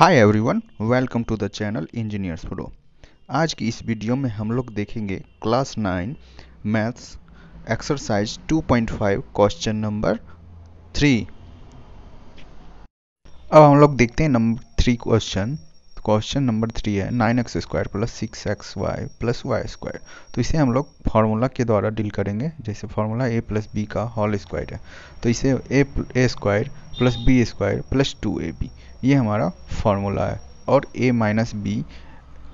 hi everyone welcome to the channel engineers pro आज की इस वीडियो में हम लोग देखेंगे class nine maths exercise 2.5 question number three अब हम लोग देखते हैं number three question question number three है nine x square plus six x y plus y square तो इसे हम लोग फार्मूला के द्वारा डील करेंगे जैसे फार्मूला ए प्लस बी का हॉल स्क्वायर है तो इसे A A square plus B square plus two A B ये हमारा फॉर्मूला है और ए माइनस बी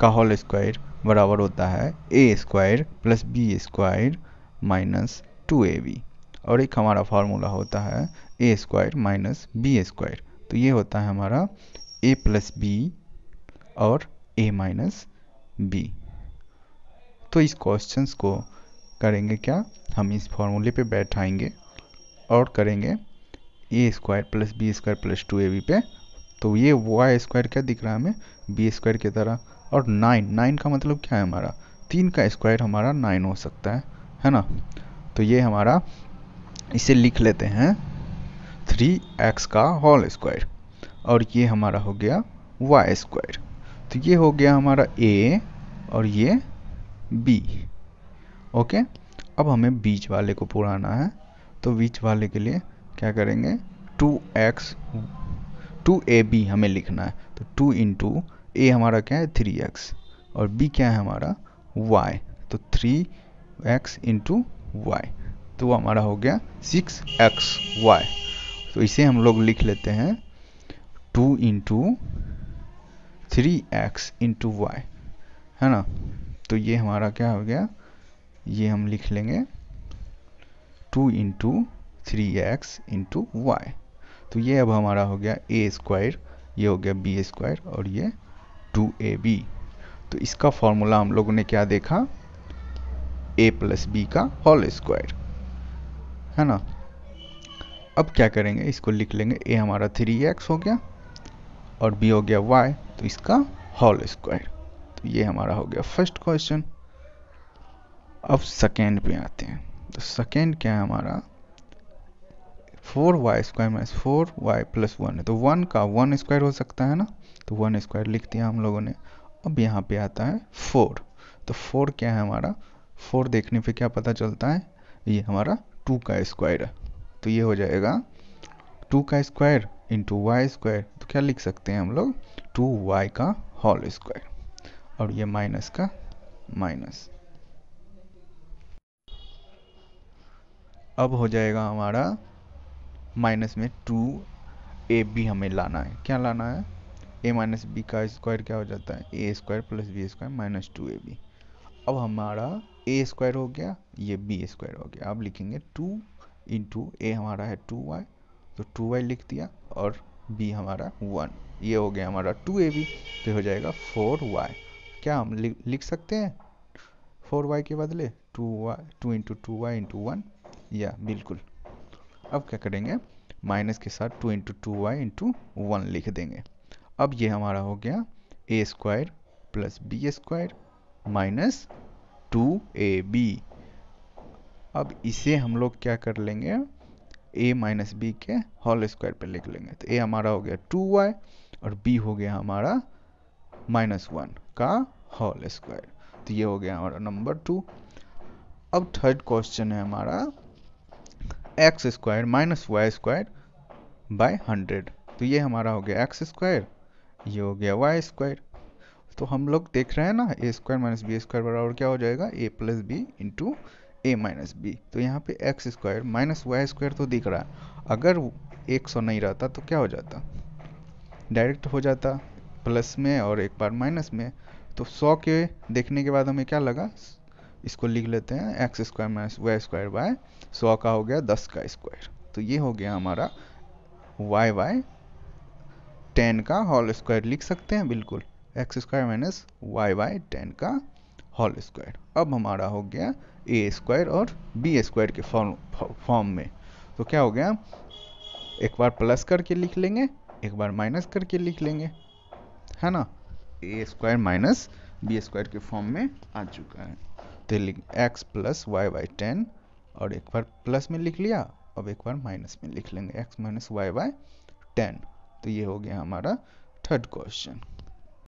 का होल स्क्वायर बराबर होता है A square plus B square minus two A B और एक हमारा फार्मूला होता है A square minus B square तो ये होता है हमारा ए प्लस बी और ए माइनस बी तो इस क्वेश्चंस को करेंगे क्या हम इस फार्मूले पे बैठाएंगे और करेंगे A square plus B square plus two A B पे तो ये वाई स्क्वायर क्या दिख रहा है हमें बी स्क्वायर की तरह और नाइन नाइन का मतलब क्या है हमारा तीन का स्क्वायर हमारा नाइन हो सकता है है ना तो ये हमारा इसे लिख लेते हैं थ्री एक्स का होल स्क्वायर और ये हमारा हो गया वाई स्क्वायर तो ये हो गया हमारा ए और ये बी ओके अब हमें बीच वाले को पुराना है तो बीच वाले के लिए क्या करेंगे two x two A B हमें लिखना है तो टू इंटू ए हमारा क्या है थ्री एक्स और बी क्या है हमारा वाई तो थ्री एक्स इंटू वाई तो वो हमारा हो गया सिक्स एक्स वाई तो इसे हम लोग लिख लेते हैं two into three x into y है ना तो ये हमारा क्या हो गया ये हम लिख लेंगे two into three x into y तो ये अब हमारा हो गया ए स्क्वायर ये हो गया बी स्क्वायर और ये टू ए बी तो इसका फॉर्मूला हम लोगों ने क्या देखा ए प्लस बी का होल स्क्वायर है ना अब क्या करेंगे इसको लिख लेंगे ए हमारा थ्री एक्स हो गया और बी हो गया वाई तो इसका होल स्क्वायर तो ये हमारा हो गया फर्स्ट क्वेश्चन अब सेकेंड पे आते हैं तो सेकेंड क्या है हमारा four y square minus four y plus one है तो वन का वन स्क्वायर हो सकता है ना तो वन स्क्वायर लिख दिया हम लोगों ने अब यहाँ पे आता है फोर तो फोर क्या है हमारा फोर देखने पे क्या पता चलता है ये हमारा टू का स्क्वायर है तो ये हो जाएगा टू का स्क्वायर इंटू वाई स्क्वायर तो क्या लिख सकते हैं हम लोग टू वाई का होल स्क्वायर और ये माइनस का माइनस अब हो जाएगा हमारा माइनस में टू ए बी हमें लाना है क्या लाना है ए माइनस बी का स्क्वायर क्या हो जाता है A square plus B square minus two A B अब हमारा ए स्क्वायर हो गया ये बी स्क्वायर हो गया अब लिखेंगे टू इंटू ए हमारा है टू वाई तो टू वाई लिख दिया और बी हमारा वन ये हो गया हमारा टू ए बी तो हो जाएगा फोर वाई क्या हम लिख सकते हैं फोर वाई के बदले two y two into two y into one या बिल्कुल अब क्या करेंगे माइनस के साथ two into two y into one लिख देंगे अब ये हमारा हो गया A square plus B square minus two A B अब इसे हम लोग क्या कर लेंगे ए माइनस बी के होल स्क्वायर पे लिख लेंगे तो ए हमारा हो गया टू वाई और बी हो गया हमारा माइनस वन का होल स्क्वायर तो ये हो गया हमारा नंबर टू अब थर्ड क्वेश्चन है हमारा x square minus y square by hundred तो ये हमारा हो गया एक्स स्क्वायर ये हो गया वाई स्क्वायर तो हम लोग देख रहे हैं ना A square minus B square बराबर क्या हो जाएगा A plus B into A minus B तो यहाँ पे x square minus y square तो दिख रहा है अगर एक सौ नहीं रहता तो क्या हो जाता डायरेक्ट हो जाता प्लस में और एक बार माइनस में तो सौ के देखने के बाद हमें क्या लगा इसको लिख लेते हैं x square minus y square by सौ का हो गया दस का स्क्वायर तो ये हो गया हमारा वाई वाई टेन का होल स्क्वायर लिख सकते हैं बिल्कुल x square minus y y ten का होल स्क्वायर अब हमारा हो गया ए स्क्वायर और बी स्क्वायर के फॉर्म फॉर्म में तो क्या हो गया एक बार प्लस करके लिख लेंगे एक बार माइनस करके लिख लेंगे है ना A square minus B square के फॉर्म में आ चुका है तो लिख x plus y by ten और एक बार प्लस में लिख लिया अब एक बार माइनस में लिख लेंगे x minus y by ten तो ये हो गया हमारा थर्ड क्वेश्चन